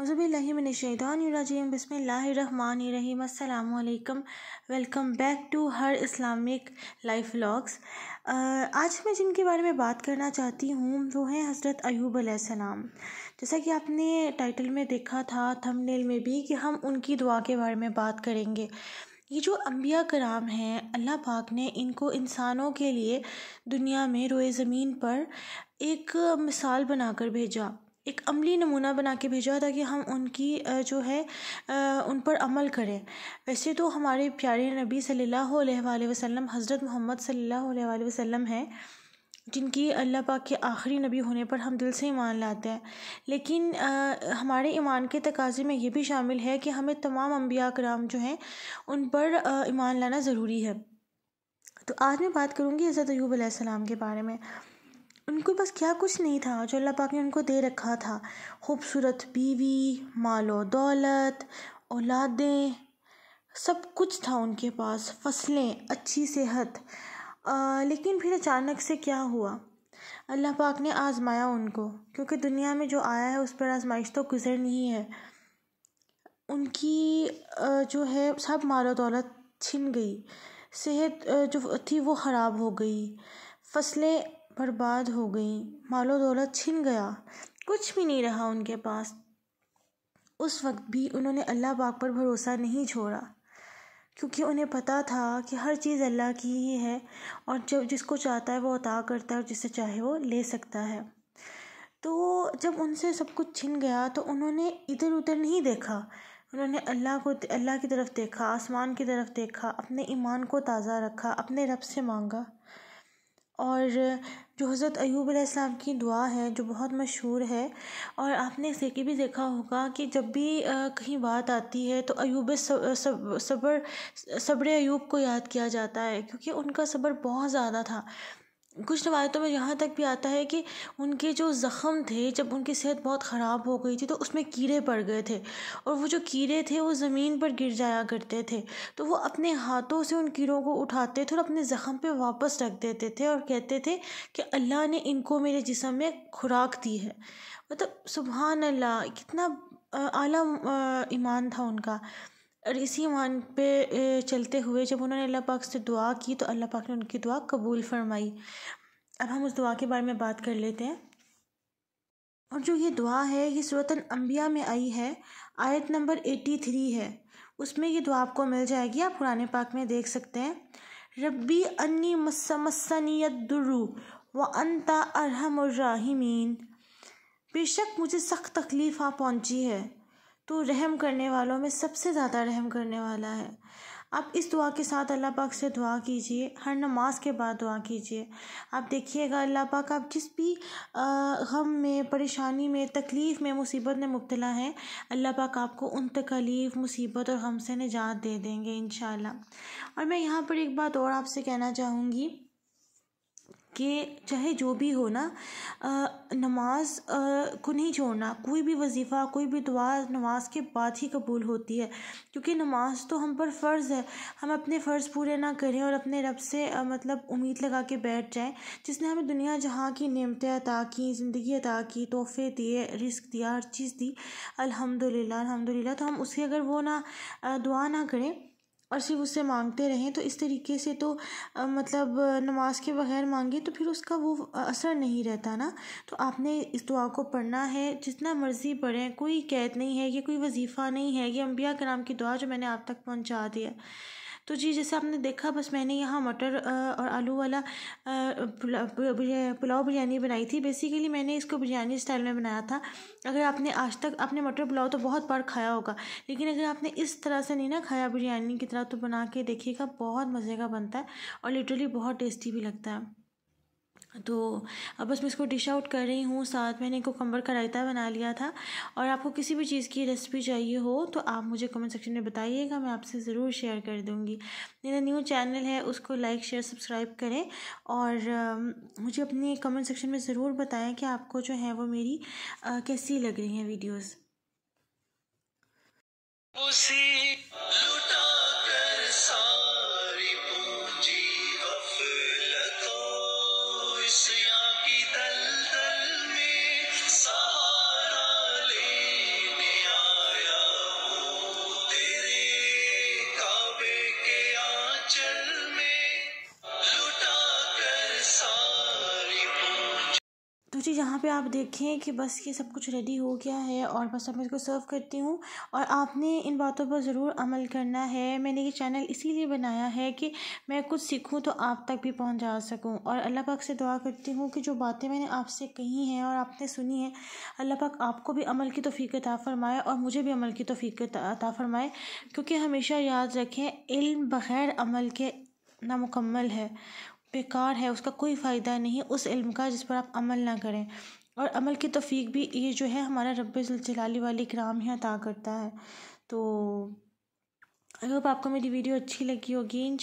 अज़बिल्लिमिनशैदानरजीम बसमीम अल्लाम welcome back to her Islamic life vlogs आज मैं जिनके बारे में बात करना चाहती हूँ वो हैं हज़रत अयूब अलैहिस्सलाम जैसा कि आपने टाइटल में देखा था थंबनेल में भी कि हम उनकी दुआ के बारे में बात करेंगे ये जो अम्बिया कराम हैं अल्लाह पाक ने इनको इंसानों के लिए दुनिया में रोए ज़मीन पर एक मिसाल बनाकर भेजा एक अमली नमूना बना के भेजा ताकि हम उनकी जो है उन पर अमल करें वैसे तो हमारे प्यारे नबी सल्ला वसलम हज़रत मोहम्मद सल्ला वसलम हैं जिनकी अल्लाह पाक के आखिरी नबी होने पर हम दिल से ईमान लाते हैं लेकिन आ, हमारे ईमान के तकाजे में ये भी शामिल है कि हमें तमाम अम्बिया कराम जो हैं उन पर ईमान लाना ज़रूरी है तो आज मैं बात करूँगी हज़रत अयूब के बारे में उनको बस क्या कुछ नहीं था जो अल्लाह पाक ने उनको दे रखा था खूबसूरत बीवी मालो दौलत औलादें सब कुछ था उनके पास फसलें अच्छी सेहत आ, लेकिन फिर अचानक से क्या हुआ अल्लाह पाक ने आजमाया उनको क्योंकि दुनिया में जो आया है उस पर आजमाइश तो गुज़र नहीं है उनकी जो है सब मालो दौलत छिन गई सेहत जो थी वो ख़राब हो गई फसलें बर्बाद हो गई मालो दौलत छिन गया कुछ भी नहीं रहा उनके पास उस वक्त भी उन्होंने अल्लाह पाक पर भरोसा नहीं छोड़ा क्योंकि उन्हें पता था कि हर चीज़ अल्लाह की ही है और जब जिसको चाहता है वो अता करता है और जिसे चाहे वो ले सकता है तो जब उनसे सब कुछ छिन गया तो उन्होंने इधर उधर नहीं देखा उन्होंने अल्लाह को अल्लाह की तरफ देखा आसमान की तरफ देखा अपने ईमान को ताज़ा रखा अपने रब से मांगा और जो हज़रत ऐब अलैहिस्सलाम की दुआ है जो बहुत मशहूर है और आपने इसे की भी देखा होगा कि जब भी कहीं बात आती है तो अयूब सब्र सब्र अयूब को याद किया जाता है क्योंकि उनका सब्र बहुत ज़्यादा था कुछ रवायतों में यहाँ तक भी आता है कि उनके जो ज़ख़म थे जब उनकी सेहत बहुत ख़राब हो गई थी तो उसमें कीड़े पड़ गए थे और वो जो कीड़े थे वो ज़मीन पर गिर जाया करते थे तो वो अपने हाथों से उन कीड़ों को उठाते थे और अपने ज़ख़म पे वापस रख देते थे और कहते थे कि अल्लाह ने इनको मेरे जिसम में खुराक दी है मतलब सुबहान अल्लाह कितना आला ईमान था उनका और इसी ईमान पे चलते हुए जब उन्होंने अल्लाह पाक से दुआ की तो अल्लाह पाक ने उनकी दुआ कबूल फरमाई अब हम उस दुआ के बारे में बात कर लेते हैं और जो ये दुआ है ये सूरतन अम्बिया में आई है आयत नंबर एटी थ्री है उसमें ये दुआ आपको मिल जाएगी आप पुराने पाक में देख सकते हैं रब्बी अन्नी दुरु व अनता और बेशक मुझे सख्त तकलीफ़ आ पहुँची है तो रहम करने वालों में सबसे ज़्यादा रहम करने वाला है आप इस दुआ के साथ अल्लाह पाक से दुआ कीजिए हर नमाज के बाद दुआ कीजिए आप देखिएगा अल्लाह पाक आप जिस भी गम में परेशानी में तकलीफ़ में मुसीबत में मुबतला हैं अल्लाह पाक आपको उन तकलीफ़ मुसीबत और गम से निजात दे देंगे इन और मैं यहाँ पर एक बात और आपसे कहना चाहूँगी कि चाहे जो भी हो ना नमाज को नहीं छोड़ना कोई भी वजीफ़ा कोई भी दुआ नमाज के बाद ही कबूल होती है क्योंकि नमाज तो हम पर फ़र्ज़ है हम अपने फ़र्ज़ पूरे ना करें और अपने रब से मतलब उम्मीद लगा के बैठ जाएं जिसने हमें दुनिया जहाँ की नियमतें अता की ज़िंदगी अता की तोहफ़े दिए रिस्क दिया हर चीज़ दी अलहमदिल्ला अलहमदिल्ला तो हम उसकी अगर वो ना दुआ ना करें और सिर्फ उससे मांगते रहें तो इस तरीके से तो आ, मतलब नमाज के बगैर मांगे तो फिर उसका वो असर नहीं रहता ना तो आपने इस दुआ को पढ़ना है जितना मर्ज़ी पढ़ें कोई कैद नहीं है कि कोई वजीफ़ा नहीं है ये अम्बिया कराम की दुआ जो मैंने आप तक पहुँचा दिया तो जी जैसे आपने देखा बस मैंने यहाँ मटर और आलू वाला पुलाव बिरयानी बनाई थी बेसिकली मैंने इसको बिरयानी स्टाइल में बनाया था अगर आपने आज तक आपने मटर पुलाव तो बहुत बार खाया होगा लेकिन अगर आपने इस तरह से नहीं ना खाया बिरयानी की तरह तो बना के देखिएगा बहुत मज़े का बनता है और लिटरली बहुत टेस्टी भी लगता है तो अब बस मैं इसको डिश आउट कर रही हूँ साथ मैंने इनको कम्बर का रायता बना लिया था और आपको किसी भी चीज़ की रेसिपी चाहिए हो तो आप मुझे कमेंट सेक्शन में बताइएगा मैं आपसे ज़रूर शेयर कर दूँगी मेरा न्यू चैनल है उसको लाइक शेयर सब्सक्राइब करें और आ, मुझे अपने कमेंट सेक्शन में ज़रूर बताएं कि आपको जो है वो मेरी आ, कैसी लग रही हैं वीडियोज़ तो जी यहाँ पे आप देखें कि बस ये सब कुछ रेडी हो गया है और बस अब मैं इसको सर्व करती हूँ और आपने इन बातों पर ज़रूर अमल करना है मैंने ये चैनल इसीलिए बनाया है कि मैं कुछ सीखूँ तो आप तक भी पहुँचा सकूँ और अल्लाह पाक से दुआ करती हूँ कि जो बातें मैंने आपसे कही हैं और आपने सुनी हैं अल्लाह पाक आपको भी अमल की तोफ़ी अता फ़रमाए और मुझे भी अमल की तोफ़ी अता फ़रमाए क्योंकि हमेशा याद रखें इल्म बग़ैर अमल के नामुकम्मल है बेकार है उसका कोई फ़ायदा नहीं उस इल्म का जिस पर आप अमल ना करें और अमल की तफीक भी ये जो है हमारा रब जलाली वाले कराम ही अता करता है तो आई होप आपको मेरी वीडियो अच्छी लगी होगी इन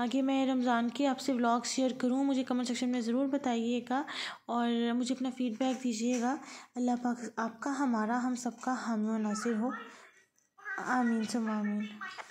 आगे मैं रमज़ान के आपसे व्लॉग शेयर करूँ मुझे कमेंट सेक्शन में ज़रूर बताइएगा और मुझे अपना फ़ीडबैक दीजिएगा अल्लाह पाक आपका हमारा हम सबका हामी नासिर हो आमीन सुम आमीन